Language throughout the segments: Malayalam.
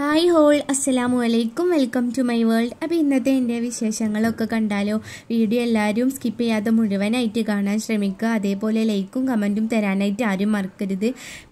ഹായ് ഹോൾ അസ്സലാമു അലൈക്കും വെൽക്കം ടു മൈ വേൾഡ് അപ്പോൾ ഇന്നത്തെ എൻ്റെ വിശേഷങ്ങളൊക്കെ കണ്ടാലോ വീഡിയോ എല്ലാവരും സ്കിപ്പ് ചെയ്യാതെ മുഴുവനായിട്ട് കാണാൻ ശ്രമിക്കുക അതേപോലെ ലൈക്കും കമൻറ്റും തരാനായിട്ട് ആരും മറക്കരുത്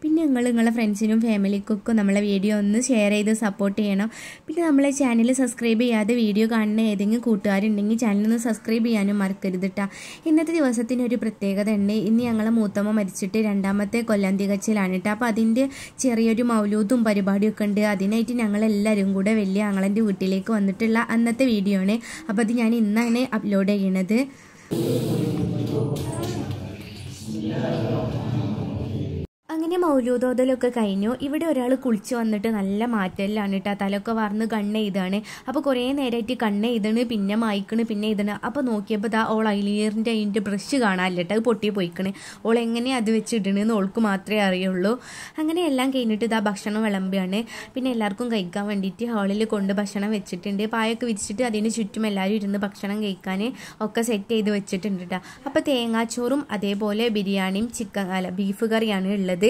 പിന്നെ നിങ്ങൾ നിങ്ങളുടെ ഫ്രണ്ട്സിനും ഫാമിലിക്കൊക്കെ നമ്മളെ വീഡിയോ ഒന്ന് ഷെയർ ചെയ്ത് സപ്പോർട്ട് ചെയ്യണം പിന്നെ നമ്മളെ ചാനൽ സബ്സ്ക്രൈബ് ചെയ്യാതെ വീഡിയോ കാണുന്ന ഏതെങ്കിലും കൂട്ടുകാരുണ്ടെങ്കിൽ ചാനലൊന്ന് സബ്സ്ക്രൈബ് ചെയ്യാനും മറക്കരുത് കേട്ടോ ഇന്നത്തെ ദിവസത്തിനൊരു ഒരു പ്രത്യേകത ഉണ്ട് ഇന്ന് ഞങ്ങളെ മൂത്തമ്മ മരിച്ചിട്ട് രണ്ടാമത്തെ കൊല്ലം തികച്ചിലാണ് കേട്ടോ അപ്പോൾ അതിൻ്റെ ചെറിയൊരു മൗലൂദും പരിപാടിയൊക്കെ ഉണ്ട് അതിനായിട്ട് ഞങ്ങളെല്ലാവരും കൂടെ വലിയ അങ്ങളൻ്റെ വീട്ടിലേക്ക് വന്നിട്ടുള്ള അന്നത്തെ വീഡിയോ ആണ് അപ്പോൾ അത് ഞാൻ ഇന്നാണ് അപ്ലോഡ് ചെയ്യണത് Yeah. അങ്ങനെ മൗലൂദോതലൊക്കെ കഴിഞ്ഞു ഇവിടെ ഒരാൾ കുളിച്ച് വന്നിട്ട് നല്ല മാറ്റലിലാണ് കേട്ടോ തലൊക്കെ വറന്ന് കണ്ണ് ഇതാണ് അപ്പോൾ കുറേ നേരമായിട്ട് കണ്ണ് ഇതാണ് പിന്നെ മായ്ക്കണ് പിന്നെ ഇതാണ് അപ്പോൾ നോക്കിയപ്പോൾ ദാ ഓൾ ഐലിയറിൻ്റെ അതിൻ്റെ ബ്രഷ് കാണാനില്ല കേട്ടോ അത് പൊട്ടി പോയിക്കണ് ഓൾ എങ്ങനെ അത് വെച്ചിടണെന്ന് ഓൾക്ക് മാത്രമേ അറിയുള്ളൂ അങ്ങനെ എല്ലാം കഴിഞ്ഞിട്ട് ഇതാ ഭക്ഷണം വിളമ്പിയാണ് പിന്നെ എല്ലാവർക്കും കഴിക്കാൻ വേണ്ടിയിട്ട് ഹാളിൽ കൊണ്ട് ഭക്ഷണം വെച്ചിട്ടുണ്ട് പായൊക്കെ വിരിച്ചിട്ട് അതിന് ചുറ്റും എല്ലാവരും ഇരുന്ന് ഭക്ഷണം കഴിക്കാൻ ഒക്കെ സെറ്റ് ചെയ്ത് വെച്ചിട്ടുണ്ട് കേട്ടോ അപ്പോൾ തേങ്ങാച്ചോറും അതേപോലെ ബിരിയാണിയും ചിക്കൻ അല്ല ബീഫ് കറിയാണ് ഉള്ളത്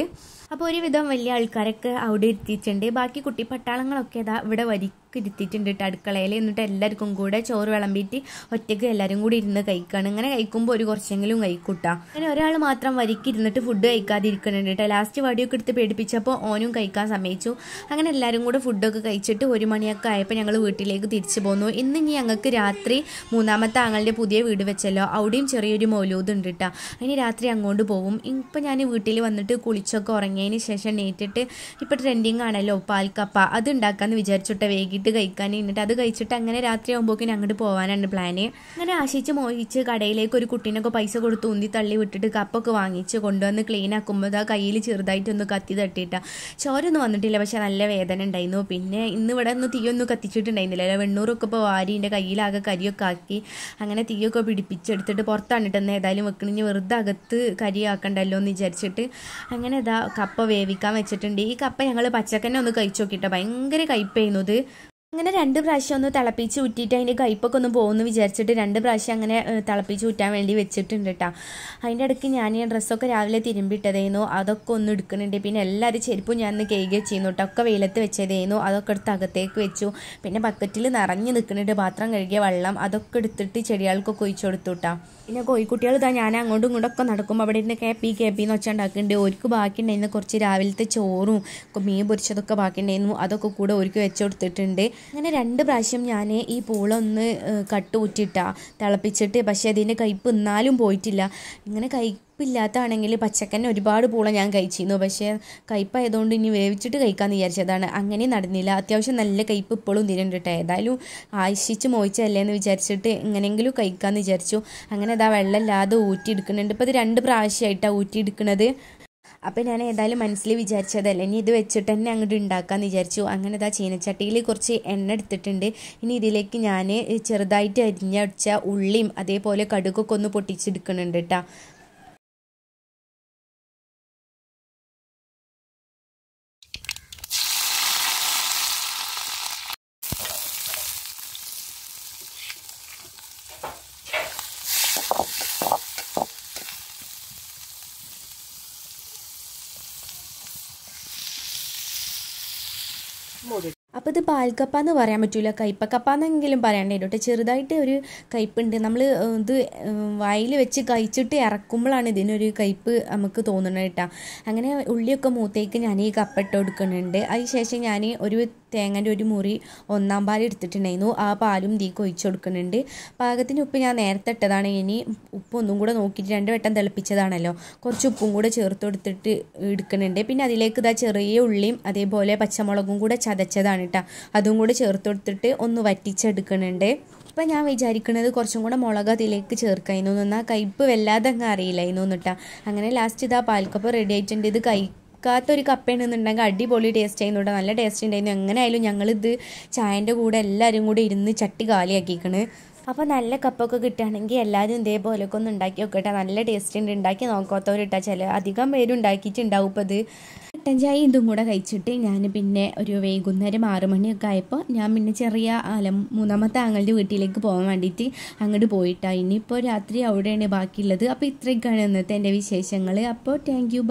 അപ്പോൾ ഒരുവിധം വലിയ ആൾക്കാരൊക്കെ അവിടെ എത്തിയിട്ടുണ്ട് ബാക്കി കുട്ടി പട്ടാളങ്ങളൊക്കെ ഇതാ ഇവിടെ വരി ഇരുത്തിയിട്ടുണ്ട് കേട്ടോ അടുക്കളയിൽ എന്നിട്ട് എല്ലാവർക്കും കൂടെ ചോറ് വിളമ്പിയിട്ട് ഒറ്റയ്ക്ക് എല്ലാവരും കൂടി ഇരുന്ന് കഴിക്കുകയാണ് ഇങ്ങനെ കഴിക്കുമ്പോൾ ഒരു കുറച്ചെങ്കിലും കഴിക്കൂട്ടാ അങ്ങനെ ഒരാൾ മാത്രം വരിക്ക് ഇരുന്നിട്ട് ഫുഡ് കഴിക്കാതിരിക്കുന്നുണ്ട് കേട്ടോ ലാസ്റ്റ് വടിയൊക്കെ എടുത്ത് പേടിപ്പിച്ചപ്പോൾ ഓനും കഴിക്കാൻ സമ്മതിച്ചു അങ്ങനെ എല്ലാവരും കൂടെ ഫുഡൊക്കെ കഴിച്ചിട്ട് ഒരു മണിയൊക്കെ ആയപ്പോൾ ഞങ്ങൾ വീട്ടിലേക്ക് തിരിച്ചു പോന്നു ഇന്ന് ഇനി ഞങ്ങൾക്ക് രാത്രി മൂന്നാമത്തെ ആങ്ങളുടെ പുതിയ വീട് വെച്ചല്ലോ അവിടെയും ചെറിയൊരു മൗലൂദ് ഉണ്ട് കേട്ടോ അതിന് രാത്രി അങ്ങോട്ട് പോകും ഇപ്പം ഞാൻ വീട്ടിൽ വന്നിട്ട് കുളിച്ചൊക്കെ ഉറങ്ങിയതിന് ശേഷം നേറ്റിട്ട് ഇപ്പോൾ ട്രെൻഡിങ് ആണല്ലോ പാൽക്കപ്പ അത് ഉണ്ടാക്കാമെന്ന് വിചാരിച്ചിട്ട് വേഗം വൈകിട്ട് കഴിക്കാൻ എന്നിട്ട് അത് കഴിച്ചിട്ട് അങ്ങനെ രാത്രി ആകുമ്പോഴേക്കും അങ്ങോട്ട് പോകാനാണ് പ്ലാന് അങ്ങനെ ആശിച്ച് മോഹിച്ച് കടയിലേക്ക് ഒരു കുട്ടീനൊക്കെ പൈസ കൊടുത്ത് ഉന്തി തള്ളി വിട്ടിട്ട് കപ്പൊക്കെ വാങ്ങിച്ച് കൊണ്ടുവന്ന് ക്ലീൻ ആക്കുമ്പോൾ ആ കയ്യിൽ ചെറുതായിട്ടൊന്ന് കത്തി തട്ടിയിട്ട ചോരൊന്നും വന്നിട്ടില്ല പക്ഷെ നല്ല വേദന ഉണ്ടായിരുന്നു പിന്നെ ഇന്ന് ഇവിടെ ഒന്ന് തീയൊന്നും കത്തിച്ചിട്ടുണ്ടായിരുന്നില്ല വെണ്ണൂറൊക്കെ ഇപ്പോൾ വാരി എൻ്റെ കയ്യിലാകെ കരിയൊക്കെ ആക്കി അങ്ങനെ തീയൊക്കെ പിടിപ്പിച്ചെടുത്തിട്ട് പുറത്താണിട്ട് എന്ന് ഏതായാലും വെക്കണിഞ്ഞ് വെറുതെ അകത്ത് കരിയാക്കണ്ടല്ലോ എന്ന് വിചാരിച്ചിട്ട് അങ്ങനെ ഇതാ കപ്പ വേവിക്കാൻ വെച്ചിട്ടുണ്ട് ഈ കപ്പ ഞങ്ങൾ പച്ചക്കന്നെ ഒന്ന് കഴിച്ചു നോക്കിയിട്ട് ഭയങ്കര ചെയ്യുന്നത് അങ്ങനെ രണ്ട് പ്രാവശ്യം ഒന്ന് തിളപ്പിച്ച് ഊറ്റിയിട്ട് അതിൻ്റെ കയ്പൊക്കെ ഒന്ന് പോകുമെന്ന് വിചാരിച്ചിട്ട് രണ്ട് പ്രാവശ്യം അങ്ങനെ തിളപ്പിച്ച് ഊറ്റാൻ വേണ്ടി വെച്ചിട്ടുണ്ട് കേട്ടോ അതിൻ്റെ ഇടയ്ക്ക് ഞാൻ ഈ ഡ്രസ്സൊക്കെ രാവിലെ തിരുമ്പിട്ടതായിരുന്നു അതൊക്കെ ഒന്ന് എടുക്കുന്നുണ്ട് പിന്നെ എല്ലാവരും ചെരുപ്പും ഞാൻ ഒന്ന് കേക്ക് വെച്ചിരുന്നു കേട്ടോ ഒക്കെ വെയിലത്ത് വെച്ചതായിരുന്നു അതൊക്കെ എടുത്ത് അകത്തേക്ക് വെച്ചു പിന്നെ ബക്കറ്റിൽ നിറഞ്ഞ് നിൽക്കുന്നുണ്ട് പാത്രം കഴുകിയ വെള്ളം അതൊക്കെ എടുത്തിട്ട് ചെടികൾക്കൊക്കെ ഒഴിച്ചു കൊടുത്തു കേട്ടോ പിന്നെ കോഴിക്കുട്ടികൾ ഇതാ ഞാൻ അങ്ങോട്ടും ഇങ്ങോട്ടും ഒക്കെ നടക്കും അവിടെ ഇരുന്ന് കേപ്പി പി എന്ന് വെച്ചുണ്ടാക്കുന്നുണ്ട് ഓർക്ക് ബാക്കിയുണ്ടായിരുന്നു കുറച്ച് രാവിലത്തെ ചോറും മീൻ പൊരിച്ചതൊക്കെ ബാക്കിയുണ്ടായിരുന്നു അതൊക്കെ കൂടെ ഒരുക്കി വെച്ചു കൊടുത്തിട്ടുണ്ട് അങ്ങനെ രണ്ട് പ്രാവശ്യം ഞാൻ ഈ പൂളൊന്ന് കട്ടുകൂറ്റിട്ടാ തിളപ്പിച്ചിട്ട് പക്ഷേ അതിൻ്റെ കയ്പ്പ് എന്നാലും പോയിട്ടില്ല ഇങ്ങനെ കയ്പില്ലാത്തതാണെങ്കിൽ പച്ചക്കന്നെ ഒരുപാട് പൂള ഞാൻ കഴിച്ചിരുന്നു പക്ഷേ കയ്പ്പായതുകൊണ്ട് ഇനി വേവിച്ചിട്ട് കഴിക്കാമെന്ന് വിചാരിച്ചതാണ് അങ്ങനെ നടന്നില്ല അത്യാവശ്യം നല്ല കയ്പ്പ് ഇപ്പോഴും തിരണ്ടിട്ടെ ഏതായാലും ആശിച്ച് മോയിച്ചല്ലേ എന്ന് വിചാരിച്ചിട്ട് എങ്ങനെയെങ്കിലും കഴിക്കാമെന്ന് വിചാരിച്ചു അങ്ങനെ അതാ വെള്ളമില്ലാതെ ഊറ്റിയെടുക്കുന്നുണ്ട് ഇപ്പോൾ ഇത് രണ്ട് പ്രാവശ്യമായിട്ടാണ് ഊറ്റിയെടുക്കുന്നത് അപ്പോൾ ഞാൻ ഏതായാലും മനസ്സിൽ വിചാരിച്ചതല്ല ഇനി ഇത് വെച്ചിട്ട് തന്നെ അങ്ങോട്ട് ഉണ്ടാക്കാമെന്ന് വിചാരിച്ചു അങ്ങനെ ഇതാ ചീനച്ചട്ടിയിൽ കുറച്ച് എണ്ണ എടുത്തിട്ടുണ്ട് ഇനി ഇതിലേക്ക് ഞാൻ ചെറുതായിട്ട് അരിഞ്ഞടിച്ച ഉള്ളിയും അതേപോലെ കടുകൊക്കെ ഒന്ന് പൊട്ടിച്ചെടുക്കുന്നുണ്ട് കേട്ടോ അപ്പോൾ ഇത് പാൽക്കപ്പ എന്ന് പറയാൻ പറ്റില്ല കയ്പ്പക്കപ്പ എന്നെങ്കിലും പറയണ്ടേ കേട്ടോ ചെറുതായിട്ട് ഒരു കയ്പ്പുണ്ട് നമ്മൾ ഇത് വായിൽ വെച്ച് കഴിച്ചിട്ട് ഇറക്കുമ്പോഴാണ് ഇതിനൊരു കയ്പ്പ് നമുക്ക് തോന്നുന്നത് കേട്ടോ അങ്ങനെ ഉള്ളിയൊക്കെ മൂത്തേക്ക് ഞാൻ ഈ കപ്പ ഇട്ട് കൊടുക്കുന്നുണ്ട് അതിന് ശേഷം ഞാൻ ഒരു തേങ്ങൻ്റെ ഒരു മുറി ഒന്നാം പാൽ എടുത്തിട്ടുണ്ടായിരുന്നു ആ പാലും തീ ഒഴിച്ചു കൊടുക്കുന്നുണ്ട് പാകത്തിന് ഉപ്പ് ഞാൻ നേരത്തെ ഇട്ടതാണ് ഇനി ഉപ്പ് ഒന്നും കൂടെ നോക്കിയിട്ട് രണ്ട് വട്ടം തിളപ്പിച്ചതാണല്ലോ കുറച്ച് ഉപ്പും കൂടെ ചേർത്ത് കൊടുത്തിട്ട് എടുക്കുന്നുണ്ട് പിന്നെ അതിലേക്ക് ഇതാ ചെറിയ ഉള്ളിയും അതേപോലെ പച്ചമുളകും കൂടെ ചതച്ചതാണ് കേട്ടോ അതും കൂടെ ചേർത്ത് കൊടുത്തിട്ട് ഒന്ന് വറ്റിച്ചെടുക്കുന്നുണ്ട് ഇപ്പം ഞാൻ വിചാരിക്കുന്നത് കുറച്ചും കൂടെ മുളക് അതിലേക്ക് ചേർക്കായിരുന്നു എന്നാൽ കയ്പ്പ് വല്ലാതെ അങ്ങ് അറിയില്ലായിരുന്നു എന്നിട്ടാ അങ്ങനെ ലാസ്റ്റ് ഇതാ പാൽക്കപ്പ് റെഡി ആയിട്ടുണ്ട് ഇത് കൈ വെക്കാത്തൊരു കപ്പയാണെന്നുണ്ടെങ്കിൽ അടിപൊളി ടേസ്റ്റ് ആയിരുന്നു നല്ല ടേസ്റ്റ് ഉണ്ടായിരുന്നു ആയാലും ഞങ്ങളിത് ചായൻ്റെ കൂടെ എല്ലാവരും കൂടി ഇരുന്ന് ചട്ടി കാലിയാക്കിക്കണ് അപ്പോൾ നല്ല കപ്പൊക്കെ കിട്ടുകയാണെങ്കിൽ എല്ലാവരും ഇതേപോലെയൊക്കെ ഒന്ന് ഉണ്ടാക്കി നോക്കട്ടെ നല്ല ടേസ്റ്റ് ഉണ്ട് ഉണ്ടാക്കി നോക്കാത്തവരിട്ടാ ചില അധികം പേര് ഉണ്ടാക്കിയിട്ടുണ്ടാവും ഇപ്പോൾ ഇത് കട്ടൻ ഇതും കൂടെ കഴിച്ചിട്ട് ഞാൻ പിന്നെ ഒരു വൈകുന്നേരം ആറ് മണിയൊക്കെ ആയപ്പോൾ ഞാൻ പിന്നെ ചെറിയ അല്ല മൂന്നാമത്തെ ആങ്ങളുടെ വീട്ടിലേക്ക് പോകാൻ വേണ്ടിയിട്ട് അങ്ങോട്ട് പോയിട്ടാണ് ഇനിയിപ്പോൾ രാത്രി അവിടെയാണ് ബാക്കിയുള്ളത് അപ്പോൾ ഇത്രയൊക്കെയാണ് ഇന്നത്തെ എൻ്റെ വിശേഷങ്ങൾ അപ്പോൾ താങ്ക് യു